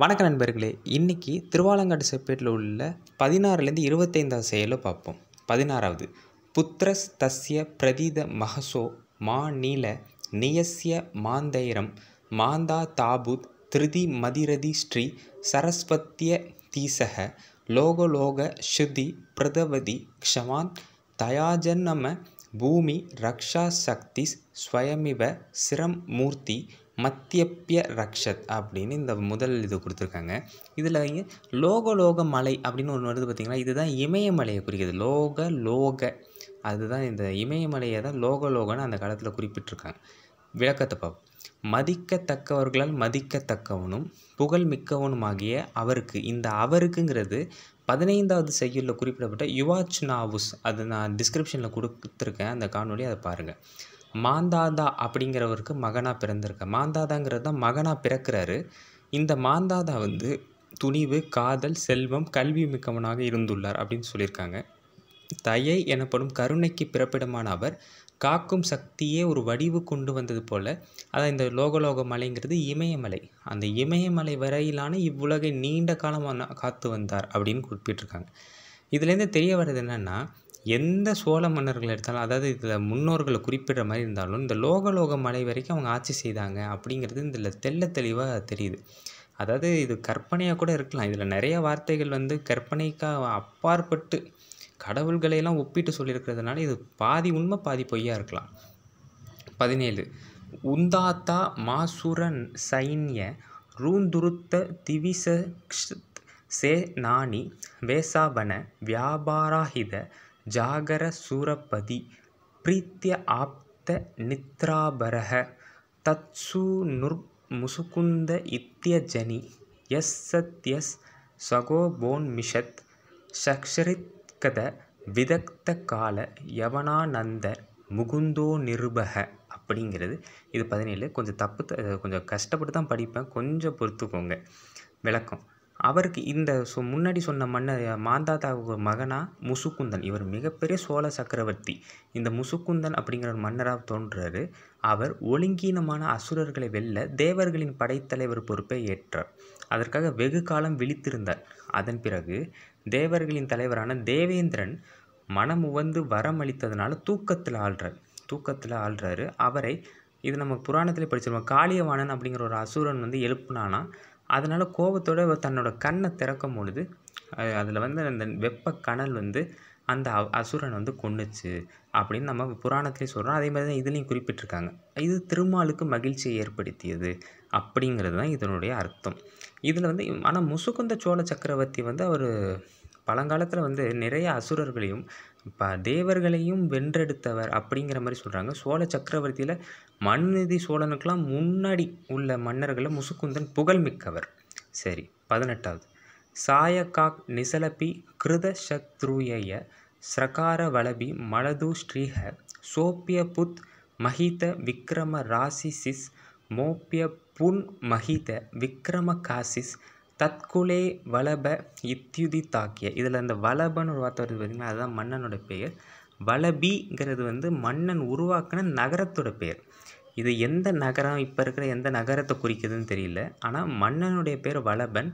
வணக்க நண்பர்களே இன்றைக்கி திருவாலங்காடு செப்பேட்டில் உள்ள பதினாறுலேருந்து இருபத்தைந்தாவது செயலை பார்ப்போம் பதினாறாவது புத்திரஸ் தஸ்ய பிரதீத மகசோ மா நீல நியஸ்ய மாந்தைரம் மாந்தா தாபுத் திருதி மதிரதி ஸ்ரீ சரஸ்வத்திய தீசக லோகலோக ஸ்ருதி பிரதவதி க்ஷமான் தயாஜன்னம பூமி ரக்ஷா சக்தி ஸ்வயமிவ சிரம் மூர்த்தி மத்தியப்பிய ரக்ஷத் அப்படின்னு இந்த முதல் இது கொடுத்துருக்காங்க இதில் லோக லோக மலை அப்படின்னு ஒன்று வருது பார்த்திங்கன்னா இதுதான் இமயமலையை குறிக்கிறது லோக லோக அதுதான் இந்த இமயமலையை தான் லோக லோகன்னு அந்த காலத்தில் குறிப்பிட்டிருக்காங்க விளக்கத்தை பார்ப்போம் மதிக்கத்தக்கவர்களால் மதிக்கத்தக்கவனும் புகழ் மிக்கவனுமாகிய அவருக்கு இந்த அவருக்குங்கிறது பதினைந்தாவது செய்யுளில் குறிப்பிடப்பட்ட நாவுஸ் அது நான் டிஸ்கிரிப்ஷனில் கொடுத்துருக்கேன் அந்த காணொலி அதை பாருங்கள் மாந்தாதா அப்படிங்கிறவருக்கு மகனாக பிறந்திருக்க மாந்தாதாங்கிறது தான் மகனாக பிறக்கிறாரு இந்த மாந்தாதா வந்து துணிவு காதல் செல்வம் கல்வி மிக்கவனாக இருந்துள்ளார் அப்படின்னு சொல்லியிருக்காங்க தயை எனப்படும் கருணைக்கு பிறப்பிடமான அவர் காக்கும் சக்தியே ஒரு வடிவு கொண்டு வந்தது போல் அதான் இந்த லோகலோக மலைங்கிறது இமயமலை அந்த இமயமலை வரையிலான இவ்வுலகை நீண்ட காலமாக காத்து வந்தார் அப்படின்னு குறிப்பிட்டிருக்காங்க இதுலேருந்து தெரிய வர்றது என்னென்னா எந்த சோழ மன்னர்கள் எடுத்தாலும் அதாவது இதில் முன்னோர்களை குறிப்பிடுற மாதிரி இருந்தாலும் இந்த லோகலோக மலை வரைக்கும் அவங்க ஆட்சி செய்தாங்க அப்படிங்கிறது இதில் தெல்ல தெளிவாக தெரியுது அதாவது இது கற்பனையாக கூட இருக்கலாம் இதில் நிறைய வார்த்தைகள் வந்து கற்பனைக்காக அப்பாற்பட்டு கடவுள்களையெல்லாம் ஒப்பிட்டு சொல்லியிருக்கிறதுனால இது பாதி உண்மை பாதி பொய்யாக இருக்கலாம் பதினேழு உந்தாத்தா மாசுர சைன்ய ரூந்துருத்த திவிச சே நாணி வேசாபன வியாபாராஹித ஜாகர சூரபதி ஆப்த जागर सुरपदी முசுகுந்த आप्तनिद्राभरः எஸ் சத்யஸ் சகோபோன்மிஷத் சக்ஷரித்கத விதக்த கால யவனானந்த முகுந்தோ நிருபக அப்படிங்கிறது இது பதினேழு கொஞ்சம் தப்பு கொஞ்சம் கஷ்டப்பட்டு தான் படிப்பேன் கொஞ்சம் பொறுத்துக்கோங்க விளக்கம் அவருக்கு இந்த சொ முன்னாடி சொன்ன மன்னர் மாந்தாதாவுக்கு மகனாக முசுக்குந்தன் இவர் மிகப்பெரிய சோழ சக்கரவர்த்தி இந்த முசுக்குந்தன் அப்படிங்கிற ஒரு மன்னராக தோன்றாரு அவர் ஒழுங்கீனமான அசுரர்களை வெல்ல தேவர்களின் படைத்தலைவர் பொறுப்பை ஏற்றார் அதற்காக வெகு காலம் விழித்திருந்தார் அதன் பிறகு தேவர்களின் தலைவரான தேவேந்திரன் மனம் உவந்து வரம் அளித்ததுனால தூக்கத்தில் ஆள்றார் தூக்கத்தில் ஆள்றாரு அவரை இது நம்ம புராணத்தில் படிச்சிருவோம் காளியவாணன் அப்படிங்கிற ஒரு அசுரன் வந்து எழுப்புனானா அதனால் கோபத்தோடு தன்னோட கண்ணை திறக்கும் பொழுது அதில் வந்து அந்த வெப்ப கணல் வந்து அந்த அசுரன் வந்து கொண்டுச்சு அப்படின்னு நம்ம புராணத்துலேயும் சொல்கிறோம் அதே மாதிரி தான் இதுலேயும் குறிப்பிட்டிருக்காங்க இது திருமாலுக்கு மகிழ்ச்சியை ஏற்படுத்தியது அப்படிங்கிறது தான் இதனுடைய அர்த்தம் இதில் வந்து ஆனால் முசுகுந்த சோழ சக்கரவர்த்தி வந்து அவர் பழங்காலத்தில் வந்து நிறைய அசுரர்களையும் இப்போ தேவர்களையும் வென்றெடுத்தவர் அப்படிங்கிற மாதிரி சொல்கிறாங்க சோழ சக்கரவர்த்தியில் மனுநீதி சோழனுக்கெலாம் முன்னாடி உள்ள மன்னர்களை முசுக்குந்தன் புகழ்மிக்கவர் சரி பதினெட்டாவது சாயகாக் நிசலபி கிருத சத்ருயய சிரகார வளபி மலது ஸ்ரீஹ சோப்பிய புத் மஹித விக்ரம ராசிசிஸ் மோப்பிய புன் மஹித விக்ரம காசிஸ் தற்குலே வளப இத்யுதி தாக்கிய இதில் அந்த வளபன்னு ஒரு வார்த்தை வருது பார்த்திங்கன்னா அதுதான் மன்னனோட பெயர் வளபிங்கிறது வந்து மன்னன் உருவாக்கின நகரத்தோட பெயர் இது எந்த நகரம் இப்போ இருக்கிற எந்த நகரத்தை குறிக்குதுன்னு தெரியல ஆனால் மன்னனுடைய பேர் வளபன்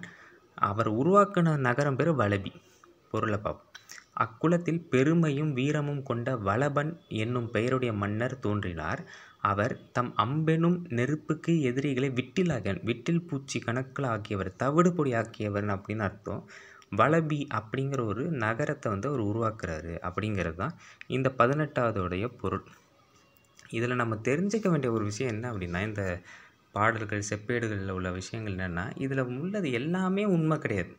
அவர் உருவாக்கின நகரம் பேர் வளபி பொருளை பார்ப்போம் அக்குலத்தில் பெருமையும் வீரமும் கொண்ட வளபன் என்னும் பெயருடைய மன்னர் தோன்றினார் அவர் தம் அம்பெனும் நெருப்புக்கு எதிரிகளை விட்டிலாகன் விட்டில் பூச்சி கணக்கில் ஆக்கியவர் தவிடு பொடி ஆக்கியவர் அப்படின்னு அர்த்தம் வளபி அப்படிங்கிற ஒரு நகரத்தை வந்து அவர் உருவாக்குறாரு அப்படிங்கிறது தான் இந்த பதினெட்டாவதுடைய பொருள் இதில் நம்ம தெரிஞ்சுக்க வேண்டிய ஒரு விஷயம் என்ன அப்படின்னா இந்த பாடல்கள் செப்பேடுகளில் உள்ள விஷயங்கள் என்னென்னா இதில் உள்ளது எல்லாமே உண்மை கிடையாது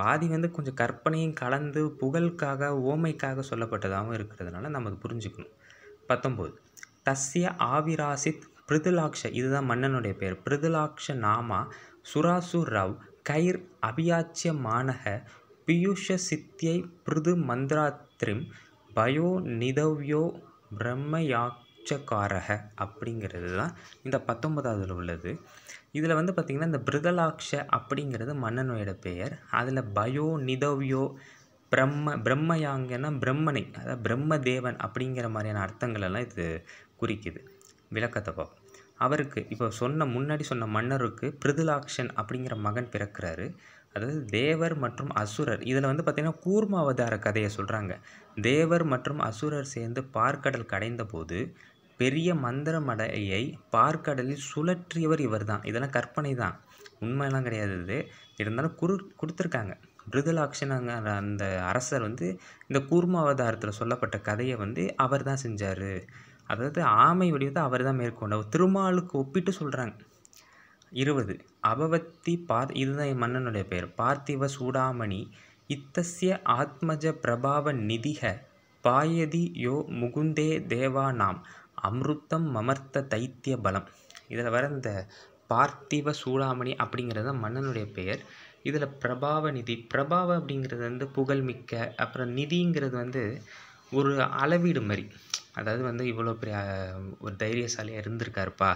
பாதி வந்து கொஞ்சம் கற்பனையும் கலந்து புகழுக்காக ஓமைக்காக சொல்லப்பட்டதாகவும் இருக்கிறதுனால நம்ம புரிஞ்சுக்கணும் பத்தொம்போது தஸ்ய ஆவிராசித் பிரிதுலாக்ஷ இதுதான் மன்னனுடைய பேர் பிரிதுலாக்ஷ நாமா சுராசு ரவ் கைர் அபியாச்சிய மானக பியூஷ சித்தியை பிரிது மந்திராத்திரிம் பயோ நிதவ்யோ பிரம்மயாட்சக்காரக அப்படிங்கிறது தான் இந்த பத்தொன்பதாவதில் உள்ளது இதில் வந்து பார்த்திங்கன்னா இந்த பிருதலாக்ஷ அப்படிங்கிறது மன்னனுடைய பெயர் அதில் பயோ நிதவ்யோ பிரம்ம பிரம்மயாங்கன்னா பிரம்மனை அதாவது தேவன் அப்படிங்கிற மாதிரியான அர்த்தங்கள் எல்லாம் இது குறிக்குது விளக்கத்தை பார்ப்போம் அவருக்கு இப்போ சொன்ன முன்னாடி சொன்ன மன்னருக்கு பிரிதிலாக்ஷன் அப்படிங்கிற மகன் பிறக்கிறாரு அதாவது தேவர் மற்றும் அசுரர் இதில் வந்து பார்த்திங்கன்னா கூர்ம அவதார கதையை சொல்கிறாங்க தேவர் மற்றும் அசுரர் சேர்ந்து பார்க்கடல் கடைந்த போது பெரிய மந்திர மடையை பார்க்கடலில் சுழற்றியவர் இவர் தான் இதெல்லாம் கற்பனை தான் உண்மையெல்லாம் கிடையாது இது இருந்தாலும் குரு கொடுத்துருக்காங்க மிருதலாக்ஷனங்கிற அந்த அரசர் வந்து இந்த கூர்மாவதாரத்தில் அவதாரத்தில் சொல்லப்பட்ட கதையை வந்து அவர் தான் செஞ்சார் அதாவது ஆமை வடிவத்தை அவர் தான் அவர் திருமாலுக்கு ஒப்பிட்டு சொல்கிறாங்க இருபது அபவத்தி பார் இதுதான் என் மன்னனுடைய பெயர் பார்த்திவ சூடாமணி இத்தசிய ஆத்மஜ பிரபாவ நிதிக பாயதி யோ முகுந்தே தேவா நாம் அமிர்தம் மமர்த்த தைத்திய பலம் இதில் வர இந்த பார்த்திவ சூடாமணி அப்படிங்கிறது மன்னனுடைய பெயர் இதில் பிரபாவ நிதி பிரபாவ அப்படிங்கிறது வந்து புகழ்மிக்க அப்புறம் நிதிங்கிறது வந்து ஒரு அளவீடு மாதிரி அதாவது வந்து இவ்வளோ பெரிய ஒரு தைரியசாலியாக இருந்திருக்காருப்பா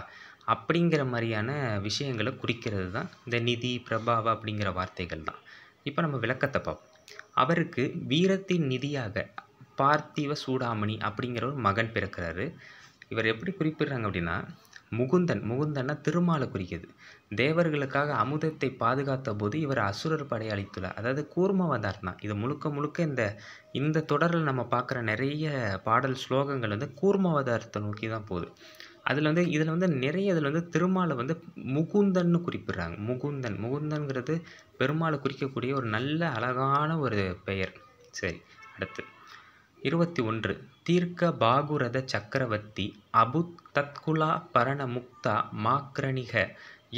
அப்படிங்கிற மாதிரியான விஷயங்களை குறிக்கிறது தான் இந்த நிதி பிரபாவ அப்படிங்கிற வார்த்தைகள் தான் இப்போ நம்ம விளக்கத்தை பார்ப்போம் அவருக்கு வீரத்தின் நிதியாக பார்த்திவ சூடாமணி அப்படிங்கிற ஒரு மகன் பிறக்கிறாரு இவர் எப்படி குறிப்பிடுறாங்க அப்படின்னா முகுந்தன் முகுந்தன்னா திருமாலை குறிக்கிது தேவர்களுக்காக அமுதத்தை பாதுகாத்த போது இவர் அசுரர் படையளித்துள்ளார் அதாவது கூர்மவதார் தான் இது முழுக்க முழுக்க இந்த இந்த தொடரில் நம்ம பார்க்குற நிறைய பாடல் ஸ்லோகங்கள் வந்து கூர்மவதாரத்தை நோக்கி தான் போகுது அதில் வந்து இதில் வந்து நிறைய இதில் வந்து திருமாலை வந்து முகுந்தன்னு குறிப்பிடுறாங்க முகுந்தன் முகுந்தன்கிறது பெருமாளை குறிக்கக்கூடிய ஒரு நல்ல அழகான ஒரு பெயர் சரி அடுத்து இருபத்தி ஒன்று தீர்க்க பாகுரத சக்கரவர்த்தி அபு தத்குலா பரணமுக்தா மாக்ரணிக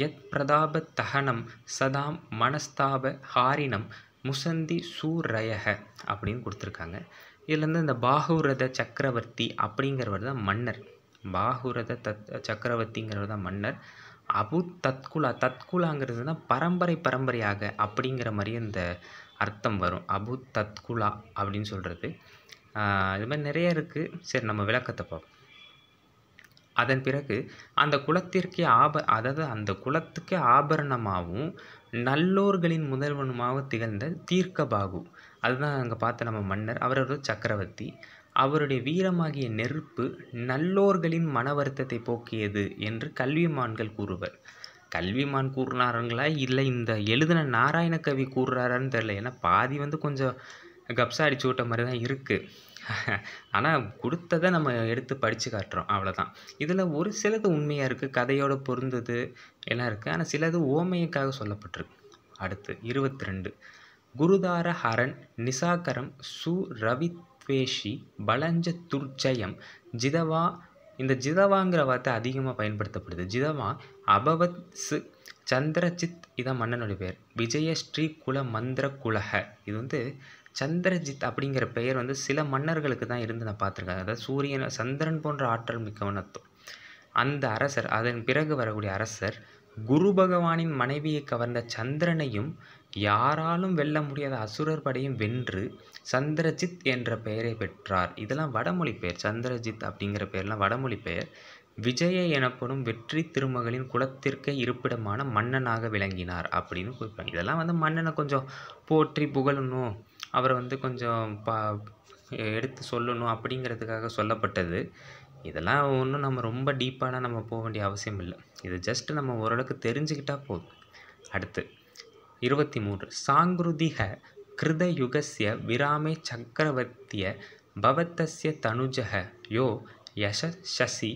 யத் பிரதாப தகனம் சதாம் மனஸ்தாப ஹாரினம் முசந்தி சூரயக அப்படின்னு கொடுத்துருக்காங்க இதுலேருந்து இந்த பாகுரத சக்கரவர்த்தி அப்படிங்கிறவர் தான் மன்னர் பாகுரத தத் சக்கரவர்த்திங்கிறவர் தான் மன்னர் அபு தத்குலா தத்குலாங்கிறது தான் பரம்பரை பரம்பரையாக அப்படிங்கிற மாதிரி இந்த அர்த்தம் வரும் அபு தத்குலா அப்படின்னு சொல்கிறது இது மாதிரி நிறைய இருக்குது சரி நம்ம விளக்கத்தை பார்ப்போம் அதன் பிறகு அந்த குலத்திற்கே ஆப அதாவது அந்த குலத்துக்கே ஆபரணமாகவும் நல்லோர்களின் முதல்வனுமாக திகழ்ந்த தீர்க்கபாகு அதுதான் அங்கே பார்த்த நம்ம மன்னர் அவரோட சக்கரவர்த்தி அவருடைய வீரமாகிய நெருப்பு நல்லோர்களின் மன வருத்தத்தை போக்கியது என்று கல்விமான்கள் கூறுவர் கல்விமான் கூறுனாருங்களா இல்லை இந்த எழுதின நாராயண கவி கூறுறாரான்னு தெரில ஏன்னா பாதி வந்து கொஞ்சம் கப்ஸா அடிச்சு விட்ட மாதிரி தான் இருக்குது ஆனால் கொடுத்ததை நம்ம எடுத்து படித்து காட்டுறோம் அவ்வளோதான் இதில் ஒரு சிலது உண்மையாக இருக்குது கதையோடு பொருந்தது எல்லாம் இருக்குது ஆனால் சிலது ஓமையக்காக சொல்லப்பட்டிருக்கு அடுத்து இருபத்தி ரெண்டு குருதார ஹரன் நிசாகரம் சு ரவித்வேஷி பலஞ்ச துர்ஜயம் ஜிதவா இந்த ஜிதவாங்கிற வார்த்தை அதிகமாக பயன்படுத்தப்படுது ஜிதவா அபவத் சு சந்திரஜித் இதான் மன்னனுடைய பேர் விஜய ஸ்ரீ குல மந்திர குலக இது வந்து சந்திரஜித் அப்படிங்கிற பெயர் வந்து சில மன்னர்களுக்கு தான் இருந்து நான் பார்த்துருக்கேன் அதாவது சூரியன் சந்திரன் போன்ற ஆற்றல் மிக்கவனத்தும் அந்த அரசர் அதன் பிறகு வரக்கூடிய அரசர் குரு பகவானின் மனைவியை கவர்ந்த சந்திரனையும் யாராலும் வெல்ல முடியாத அசுரர் படையும் வென்று சந்திரஜித் என்ற பெயரை பெற்றார் இதெல்லாம் வடமொழி பெயர் சந்திரஜித் அப்படிங்கிற பெயர்லாம் வடமொழி பெயர் விஜய எனப்படும் வெற்றி திருமகளின் குலத்திற்கு இருப்பிடமான மன்னனாக விளங்கினார் அப்படின்னு குறிப்பாங்க இதெல்லாம் வந்து மன்னனை கொஞ்சம் போற்றி புகழணும் அவரை வந்து கொஞ்சம் பா எடுத்து சொல்லணும் அப்படிங்கிறதுக்காக சொல்லப்பட்டது இதெல்லாம் ஒன்றும் நம்ம ரொம்ப டீப்பான நம்ம போக வேண்டிய அவசியம் இல்லை இது ஜஸ்ட் நம்ம ஓரளவுக்கு தெரிஞ்சுக்கிட்டால் போதும் அடுத்து இருபத்தி மூன்று சாங்கிருதிக கிருதயுகசிய விராமே சக்கரவர்த்திய பவத்தசிய தனுஜக யோ யசி சசி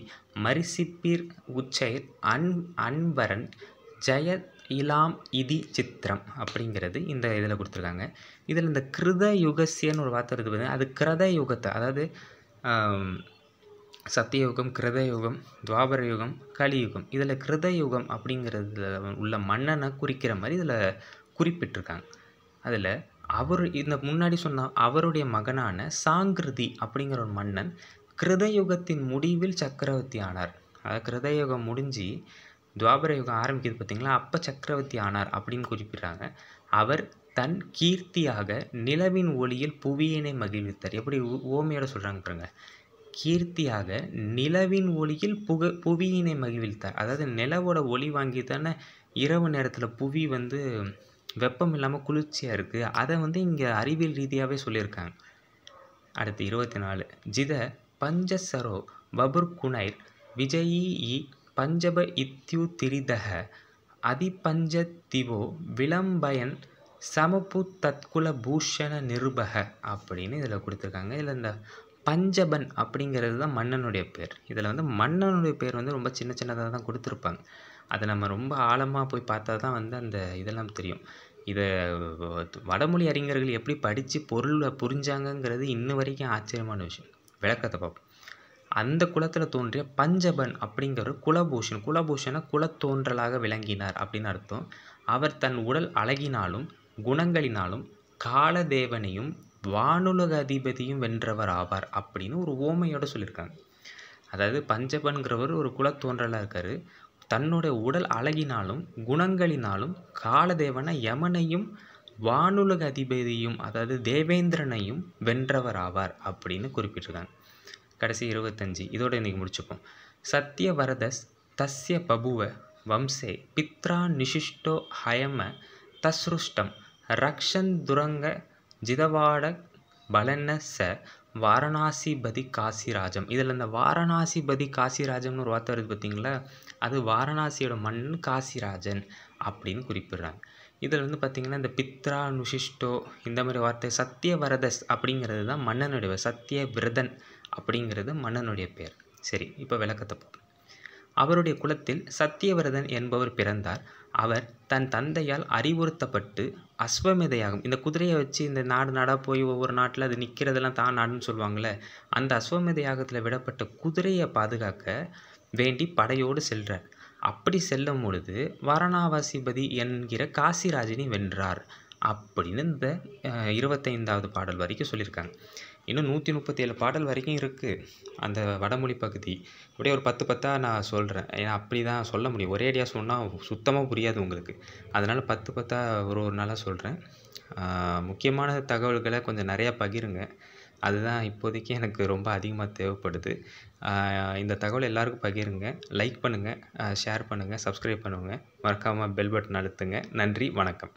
மரிசிப்பிர் உச்சைர் அன் அன்பரன் ஜெய இலாம் இதி சித்திரம் அப்படிங்கிறது இந்த இதில் கொடுத்துருக்காங்க இதில் இந்த கிருத யுகசியன்னு ஒரு வார்த்தை இருக்குது அது கிருத யுகத்தை அதாவது சத்தியயுகம் கிருதயுகம் துவாபர யுகம் கலியுகம் இதில் கிருதயுகம் அப்படிங்கிறதுல உள்ள மன்னனை குறிக்கிற மாதிரி இதில் குறிப்பிட்டிருக்காங்க அதில் அவர் இந்த முன்னாடி சொன்ன அவருடைய மகனான சாங்கிருதி அப்படிங்கிற ஒரு மன்னன் கிருதயுகத்தின் முடிவில் சக்கரவர்த்தி ஆனார் அதாவது கிருதயுகம் முடிஞ்சு துவாபர யுகம் ஆரம்பிக்குது பார்த்திங்களா அப்போ சக்கரவர்த்தி ஆனார் அப்படின்னு குறிப்பிட்றாங்க அவர் தன் கீர்த்தியாக நிலவின் ஒளியில் புவியினை மகிழ்வித்தார் எப்படி ஓமையோட சொல்கிறாங்க பாருங்க கீர்த்தியாக நிலவின் ஒளியில் புக புவியினை மகிழ்வித்தார் அதாவது நிலவோட ஒளி வாங்கி தானே இரவு நேரத்தில் புவி வந்து வெப்பம் இல்லாமல் குளிர்ச்சியாக இருக்குது அதை வந்து இங்கே அறிவியல் ரீதியாகவே சொல்லியிருக்காங்க அடுத்து இருபத்தி நாலு ஜித பஞ்சசரோ ಬಭುರ್ಕುಣೈರ್ விஜயீ பஞ்சப ಇತ್ಯುತಿರಿದಃ அதிபஞ்சத்திவோ விளம்பயன் சமபு தற்குல பூஷண நிருபக அப்படின்னு இதில் கொடுத்துருக்காங்க இதில் இந்த பஞ்சபன் அப்படிங்கிறது தான் மன்னனுடைய பேர் இதில் வந்து மன்னனுடைய பேர் வந்து ரொம்ப சின்ன சின்னதாக தான் கொடுத்துருப்பாங்க அதை நம்ம ரொம்ப ஆழமாக போய் பார்த்தா தான் வந்து அந்த இதெல்லாம் தெரியும் இதை வடமொழி அறிஞர்கள் எப்படி படித்து பொருளை புரிஞ்சாங்கங்கிறது இன்ன வரைக்கும் ஆச்சரியமான விஷயம் விளக்கத்தை பார்ப்போம் அந்த குலத்தில் தோன்றிய பஞ்சபன் அப்படிங்கிற குலபூஷன் குலபூஷனை குலத்தோன்றலாக விளங்கினார் அப்படின்னு அர்த்தம் அவர் தன் உடல் அழகினாலும் குணங்களினாலும் காலதேவனையும் வானுலக அதிபதியும் வென்றவர் ஆவார் அப்படின்னு ஒரு ஓமையோடு சொல்லியிருக்காங்க அதாவது பஞ்சபன்கிறவர் ஒரு குலத்தோன்றலாக இருக்கார் தன்னுடைய உடல் அழகினாலும் குணங்களினாலும் காலதேவனை யமனையும் வானுலக அதிபதியும் அதாவது தேவேந்திரனையும் வென்றவர் ஆவார் அப்படின்னு குறிப்பிட்டிருக்காங்க கடைசி இருபத்தஞ்சி இதோட இன்றைக்கி முடிச்சுப்போம் சத்யவரதஸ் தஸ்ய பபுவ வம்சே பித்ரா நிஷிஷ்டோ ஹயம தஸ்ருஷ்டம் ரக்ஷன் துரங்க ஜிதவாட பலன ச வாரணாசிபதி காசிராஜம் இதில் இந்த வாரணாசிபதி காசிராஜம்னு ஒரு வார்த்தை வருது பார்த்தீங்களா அது வாரணாசியோட மண் காசிராஜன் அப்படின்னு குறிப்பிடுறாங்க இதில் வந்து பார்த்திங்கன்னா இந்த பித்ரா நுஷிஷ்டோ இந்த மாதிரி வார்த்தை சத்தியவரதஸ் அப்படிங்கிறது தான் மன்னனுடைய சத்திய விரதன் அப்படிங்கிறது மன்னனுடைய பேர் சரி இப்போ விளக்கத்தை பார்ப்போம் அவருடைய குலத்தில் சத்தியவரதன் என்பவர் பிறந்தார் அவர் தன் தந்தையால் அறிவுறுத்தப்பட்டு அஸ்வமேதையாகம் இந்த குதிரையை வச்சு இந்த நாடு நாடாக போய் ஒவ்வொரு நாட்டில் அது நிற்கிறதெல்லாம் தான் நாடுன்னு சொல்லுவாங்கள்ல அந்த அஸ்வமேதையாகத்தில் யாகத்தில் விடப்பட்ட குதிரையை பாதுகாக்க வேண்டி படையோடு செல்கிறார் அப்படி செல்லும் பொழுது வாரணாவாசிபதி என்கிற காசிராஜினி வென்றார் அப்படின்னு இந்த இருபத்தைந்தாவது பாடல் வரைக்கும் சொல்லியிருக்காங்க இன்னும் நூற்றி முப்பத்தி ஏழு பாடல் வரைக்கும் இருக்குது அந்த வடமொழி பகுதி அப்படியே ஒரு பத்து பத்தாக நான் சொல்கிறேன் ஏன்னா அப்படி தான் சொல்ல முடியும் ஒரேடியாக சொன்னால் சுத்தமாக புரியாது உங்களுக்கு அதனால் பத்து பத்தாக ஒரு ஒரு நாளாக சொல்கிறேன் முக்கியமான தகவல்களை கொஞ்சம் நிறையா பகிருங்க அதுதான் இப்போதைக்கு எனக்கு ரொம்ப அதிகமாக தேவைப்படுது இந்த தகவல் எல்லாேருக்கும் பகிருங்க லைக் பண்ணுங்கள் ஷேர் பண்ணுங்கள் சப்ஸ்கிரைப் பண்ணுங்கள் மறக்காமல் பெல் பட்டன் அழுத்துங்க நன்றி வணக்கம்